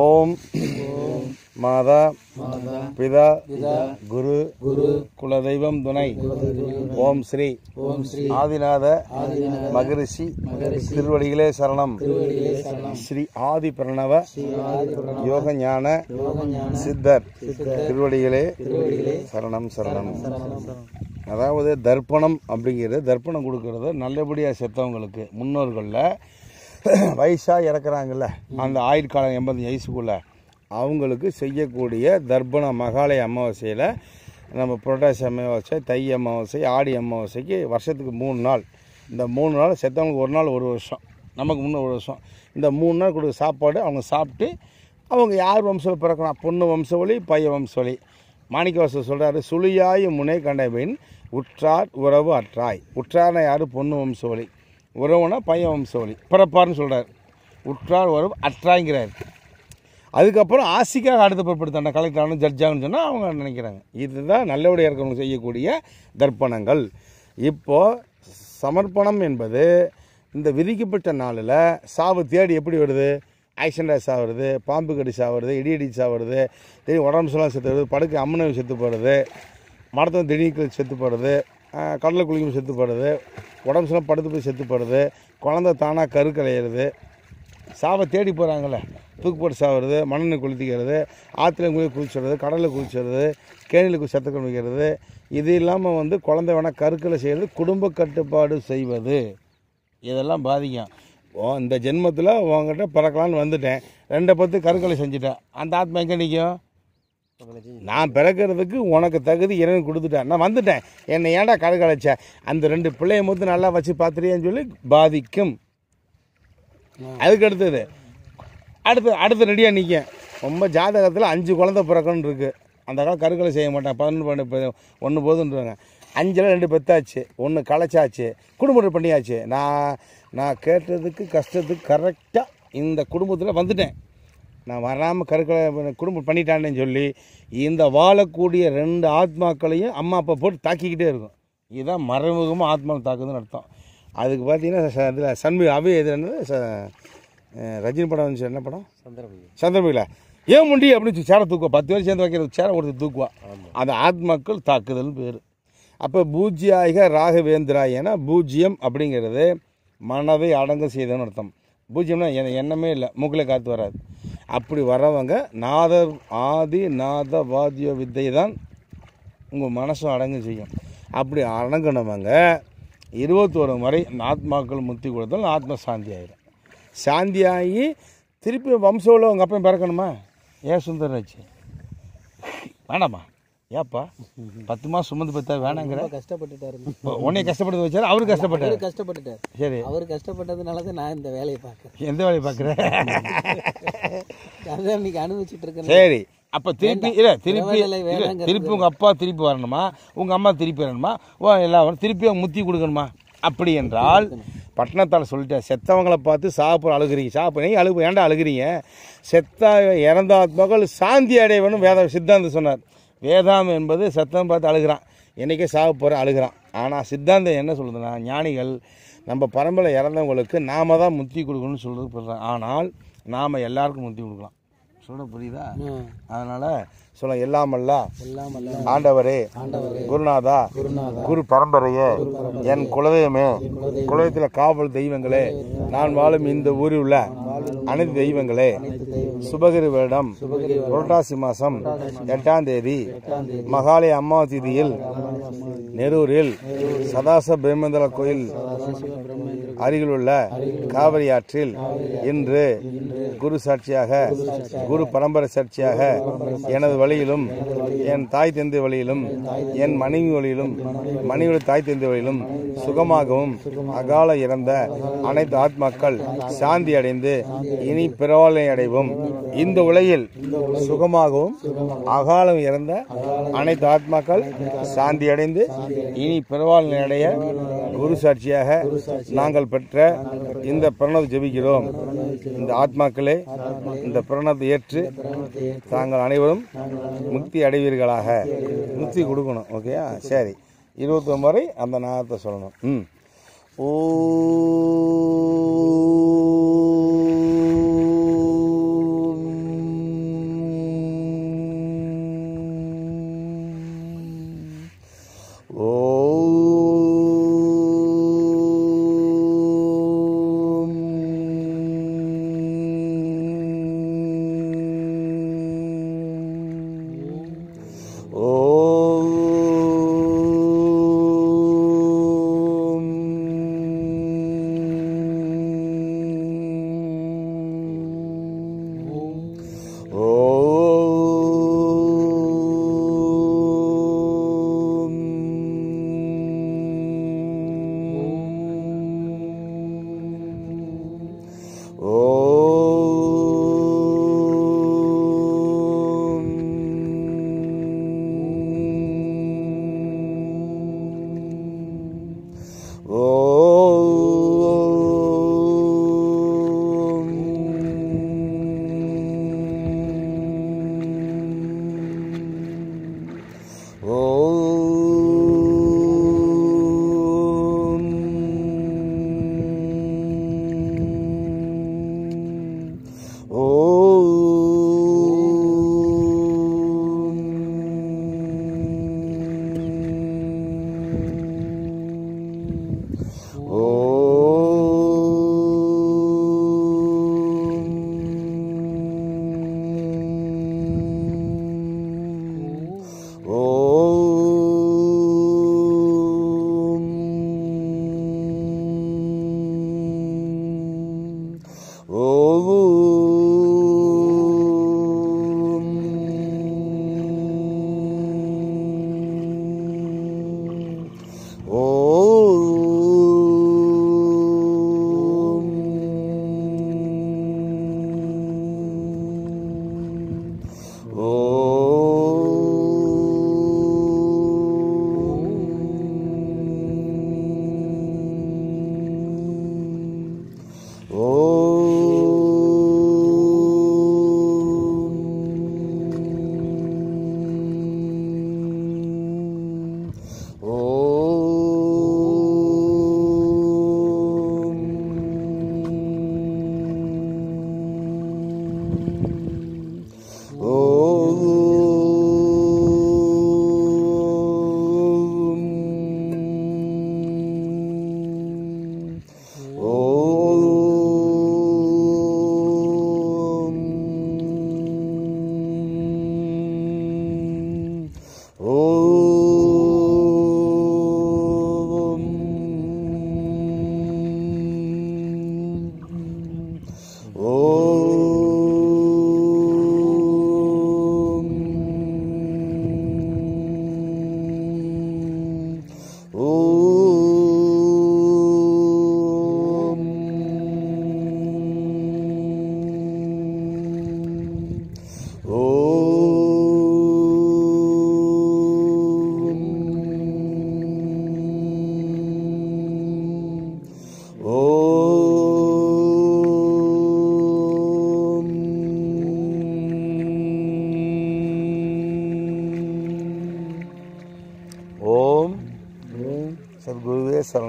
ஓம் மாதா பிதா குரு குரு குலதெய்வம் துணை ஓம் ஸ்ரீ ஆதிநாத மகரிஷி திருவடிகளே சரணம் ஸ்ரீ ஆதி பிரணவ யோக ஞான சித்தர் திருவடிகளே சரணம் சரணம் அதாவது தர்ப்பணம் அப்படிங்கிறது தர்ப்பணம் கொடுக்கறது நல்லபடியாக செத்தவங்களுக்கு முன்னோர்களில் வயசாக இறக்குறாங்கல்ல அந்த ஆயுட்காலம் எண்பது வயசுக்குள்ள அவங்களுக்கு செய்யக்கூடிய தர்ப்பண மகாலய அமாவாசையில் நம்ம புரட்டாசி அமாவாசை தை அமாவாசை ஆடி அமாவாசைக்கு வருஷத்துக்கு மூணு நாள் இந்த மூணு நாள் செத்தவங்களுக்கு ஒரு நாள் ஒரு வருஷம் நமக்கு முன்னே ஒரு வருஷம் இந்த மூணு நாள் கொடுக்குற சாப்பாடு அவங்க சாப்பிட்டு அவங்க யார் வம்சம் பிறக்கணும் பொண்ணு வம்சவழி வம்ச வம்சவழி மாணிக்கவாசர் சொல்கிறாரு சுழியாய் முனை கண்டபின் உற்றார் உறவு அற்றாய் உற்றார்னா யார் பொண்ணு வம்சவழி உறவுனா பையன் வம்சவழி பிறப்பார்னு சொல்கிறார் உற்றார் உறவு அற்றாங்கிறார் அதுக்கப்புறம் ஆசிக்காக அடுத்த பிற்படுத்தாண்டா கலெக்டரானு ஜட்ஜாகனு சொன்னால் அவங்க நினைக்கிறாங்க இதுதான் நல்லபடியாக இருக்கிறவங்க செய்யக்கூடிய தர்ப்பணங்கள் இப்போது சமர்ப்பணம் என்பது இந்த விதிக்கப்பட்ட நாளில் சாவு தேடி எப்படி வருது ஆக்சிடென்டாக சாவுறது பாம்பு கடி சாவுறது இடி அடி சாவுறது திடீர் உடம்பு சொல்லாம் செத்து வருது படுக்கை அம்மனை செத்து போகிறது மரத்தம் திடீர் செத்து போகிறது கடலை குளிக்கும் செத்து போடுறது உடம்பு சில படுத்து போய் செத்து போடுறது குழந்த தானாக கலையிறது சாவை தேடி போகிறாங்கள தூக்கு போட்டு சாவுறது மண்ணெண்ணை குளித்துக்கிறது ஆற்றுல குளி குளிச்சுறது கடலில் குளிச்சுடுறது கேணியில் செத்து கணிக்கிறது இது இல்லாமல் வந்து குழந்தை வேணால் கருக்களை செய்கிறது குடும்ப கட்டுப்பாடு செய்வது இதெல்லாம் பாதிக்கும் ஓ இந்த ஜென்மத்தில் உங்ககிட்ட பிறக்கலான்னு வந்துட்டேன் ரெண்டை பத்து கருக்களை செஞ்சுட்டேன் அந்த ஆத்மா எங்கே நிற்கும் நான் பிறக்கிறதுக்கு உனக்கு தகுதி இறைவன் கொடுத்துட்டேன் நான் வந்துட்டேன் என்னை ஏன்டா கடைக்கடைச்ச அந்த ரெண்டு பிள்ளைய மொத்தம் நல்லா வச்சு பார்த்துறியான்னு சொல்லி பாதிக்கும் அதுக்கு அடுத்தது அடுத்து அடுத்த ரெடியாக நிற்க ரொம்ப ஜாதகத்தில் அஞ்சு குழந்தை பிறக்கணும் இருக்குது அந்த காலம் கருக்கலை செய்ய மாட்டேன் பதினொன்று பன்னெண்டு ஒன்று போதுன்றாங்க அஞ்சில் ரெண்டு பெத்தாச்சு ஒன்று களைச்சாச்சு குடும்பம் பண்ணியாச்சு நான் நான் கேட்டதுக்கு கஷ்டத்துக்கு கரெக்டாக இந்த குடும்பத்தில் வந்துட்டேன் நான் வராமல் கருக்கலை குடும்பம் பண்ணிட்டானேன்னு சொல்லி இந்த வாழக்கூடிய ரெண்டு ஆத்மாக்களையும் அம்மா அப்பா போட்டு தாக்கிக்கிட்டே இருக்கும் இதுதான் மறைமுகமாக ஆத்மாவை தாக்குதுன்னு அர்த்தம் அதுக்கு பார்த்தீங்கன்னா இதில் அவை அபி இது என்னது ரஜினி படம் வந்துச்சு என்ன படம் சந்திரமுகி சந்திரமுகில ஏன் முண்டி அப்படின்னு சேர தூக்குவா பத்து பேர் சேர்ந்து வைக்கிறது சேர ஒருத்தர் தூக்குவா அந்த ஆத்மாக்கள் தாக்குதல்னு பேர் அப்போ பூஜ்யாயிக ராகவேந்திரா ஏன்னா பூஜ்யம் அப்படிங்கிறது மனதை அடங்க செய்தன்னு அர்த்தம் பூஜ்யம்னா எண்ணமே இல்லை மூக்கில் காற்று வராது அப்படி வரவங்க நாத ஆதி நாத வாத்திய வித்தை தான் உங்கள் மனசும் அடங்கு செய்யும் அப்படி அடங்கினவங்க இருபத்தோரு முறை ஆத்மாக்கள் முத்தி கொடுத்தாலும் ஆத்ம சாந்தி ஆகிடும் சாந்தி ஆகி திருப்பி வம்சவில் உங்கள் அப்பையும் பிறக்கணுமா ஏன் சுந்தரராஜ் வேண்டாமா ஏப்பா பத்து மாசம் சுமந்து பார்த்தா வேணாங்கிற கஷ்டப்பட்டுட்டாரு உன்னை கஷ்டப்பட்டு வச்சாரு அவரு கஷ்டப்பட்டாரு கஷ்டப்பட்டுட்டார் சரி அவர் கஷ்டப்பட்டதுனால தான் நான் இந்த வேலையை பார்க்குறேன் எந்த வேலையை பார்க்குறேன் அதான் இன்னைக்கு அனுபவிச்சுட்டு இருக்கேன் சரி அப்போ திருப்பி இல்லை திருப்பி திருப்பி உங்கள் அப்பா திருப்பி வரணுமா உங்கள் அம்மா திருப்பி வரணுமா ஓ எல்லா திருப்பி அவங்க முத்தி கொடுக்கணுமா அப்படி என்றால் பட்டணத்தால் சொல்லிட்டேன் செத்தவங்களை பார்த்து சாப்பிட அழுகிறீங்க சாப்பிட நீங்கள் அழுகு ஏன்டா அழுகிறீங்க செத்த இறந்த மகள் சாந்தி அடையவனும் வேத சித்தாந்தம் சொன்னார் வேதாம் என்பது சத்தம் பார்த்து அழுகிறான் என்றைக்கே சாவு போகிற அழுகிறான் ஆனால் சித்தாந்தம் என்ன சொல்கிறதுனா ஞானிகள் நம்ம பரம்பரை இறந்தவங்களுக்கு நாம் தான் முத்தி கொடுக்கணும்னு சொல்கிறது ஆனால் நாம் எல்லாருக்கும் முத்தி கொடுக்கலாம் சொல்ல புரியுதா அதனால சொல்ல எல்லாம் ஆண்டவரே குருநாதா குரு பரம்பரையே என் குலதெய்வமே குலதெய்வத்தில் காவல் தெய்வங்களே நான் வாழும் இந்த ஊரில் உள்ள அனைத்து தெய்வங்களே சுபகிரி வருடம் புரட்டாசி மாசம் எட்டாம் தேதி மகாலய அம்மா திதியில் நெரூரில் சதாச பிரம்மந்தல கோயில் அருகிலுள்ள காவிரி ஆற்றில் இன்று குரு சாட்சியாக குரு குரு பரம்பரை சர்ச்சையாக எனது வழியிலும் என் தாய் தந்தை வழியிலும் என் மனைவி வழியிலும் மனைவியோட தாய் தந்தை வழியிலும் சுகமாகவும் அகால இறந்த அனைத்து ஆத்மாக்கள் சாந்தி அடைந்து இனி பிறவாளை அடைவோம் இந்த உலகில் சுகமாகவும் அகாலம் இறந்த அனைத்து ஆத்மாக்கள் சாந்தி அடைந்து இனி பிறவாளை அடைய குரு சாட்சியாக நாங்கள் பெற்ற இந்த பிரணத்தை ஜெபிக்கிறோம் இந்த ஆத்மாக்களே இந்த பிரணத்தை ஏற்று தாங்கள் அனைவரும் முக்தி அடைவீர்களாக முக்தி கொடுக்கணும் ஓகேயா சரி இருபத்தொம்பது வரை அந்த நாகத்தை சொல்லணும் ம் ஓ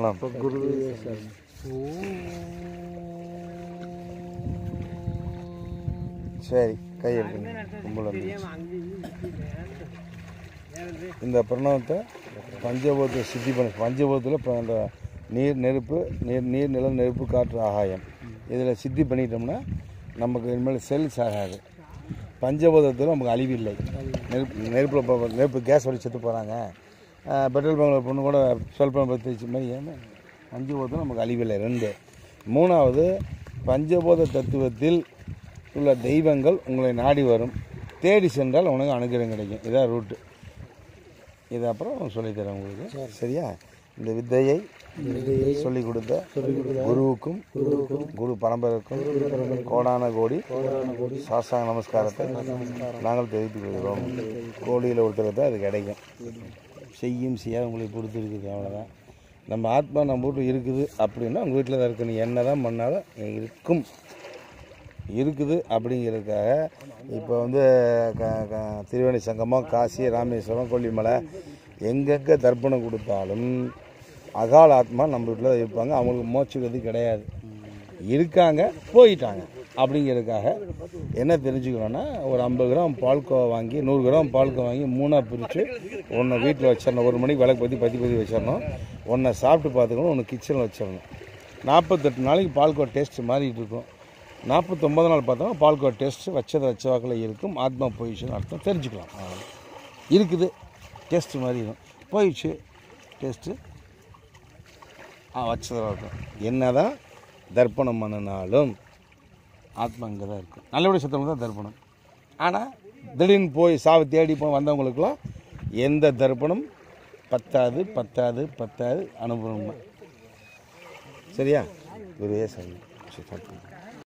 பண்ணலாம் சரி கை எடுத்துங்க இந்த பிரணவத்தை பஞ்சபோத சித்தி பண்ண பஞ்சபோதத்தில் அந்த நீர் நெருப்பு நீர் நீர் நிலம் நெருப்பு காற்று ஆகாயம் இதில் சித்தி பண்ணிட்டோம்னா நமக்கு இனிமேல் செல்ஸ் ஆகாது பஞ்சபோதத்தில் நமக்கு அழிவு இல்லை நெருப்பு நெருப்பில் நெருப்பு கேஸ் வடி செத்து போகிறாங்க பெட்ரோல் பங்கில் பொண்ணு கூட சொல் பண்ண பற்றி வச்ச மாதிரி ஏன்னா பஞ்சபோதம் நமக்கு அழிவில்லை ரெண்டு மூணாவது பஞ்சபோத தத்துவத்தில் உள்ள தெய்வங்கள் உங்களை நாடி வரும் தேடி சென்றால் உனக்கு அனுகிரகம் கிடைக்கும் இதான் ரூட்டு இது அப்புறம் சொல்லித்தரேன் உங்களுக்கு சரியா இந்த வித்தையை சொல்லிக் கொடுத்த குருவுக்கும் குரு பரம்பரைக்கும் கோடான கோடி சாஸ்தாங்க நமஸ்காரத்தை நாங்கள் தெரிவித்துக் கொள்கிறோம் கோடியில் ஒருத்தர் தான் அது கிடைக்கும் செய்யும் செய்யாது உங்களை பொறுத்து இருக்குது அவ்வளோதான் நம்ம ஆத்மா நம்ம வீட்டில் இருக்குது அப்படின்னா உங்கள் வீட்டில் தான் இருக்கணும் என்ன தான் பண்ணாலும் இருக்கும் இருக்குது அப்படிங்கிறதுக்காக இப்போ வந்து க க திருவேணி சங்கமம் காசி ராமேஸ்வரம் கொல்லிமலை எங்கெங்கே தர்ப்பணம் கொடுத்தாலும் அகால ஆத்மா நம்ம வீட்டில் தான் இருப்பாங்க அவங்களுக்கு மோட்ச கிடையாது இருக்காங்க போயிட்டாங்க அப்படிங்கிறதுக்காக என்ன தெரிஞ்சுக்கிறோன்னா ஒரு ஐம்பது கிராம் பால்கோவா வாங்கி நூறு கிராம் பால்கோ வாங்கி மூணாக பிரித்து ஒன்று வீட்டில் வச்சிடணும் ஒரு மணிக்கு விளக்கு பற்றி பற்றி பற்றி வச்சிடணும் ஒன்றை சாப்பிட்டு பார்த்துக்கணும் ஒன்று கிச்சனில் வச்சிடணும் நாற்பத்தெட்டு நாளைக்கு பால்கோ டேஸ்ட் மாறிட்டு இருக்கும் நாற்பத்தொம்பது நாள் பார்த்தோம்னா பால்கோ டேஸ்ட் வச்சதை வச்ச வாக்கில் இருக்கும் ஆத்மா போயிடுச்சுன்னு அர்த்தம் தெரிஞ்சுக்கலாம் இருக்குது டேஸ்ட் மாறிடும் போயிடுச்சு டேஸ்ட்டு வச்சதாக இருக்கும் என்ன தான் தர்ப்பணம் பண்ணினாலும் ஆத்மா இங்கே தான் இருக்கும் நல்லபடியாக சுத்தமாக தான் தர்ப்பணம் ஆனால் திடீர்னு போய் சாவு தேடி போய் வந்தவங்களுக்குலாம் எந்த தர்ப்பணம் பத்தாது பத்தாது பத்தாது அனுபவம் சரியா ஒரே சாமி சரி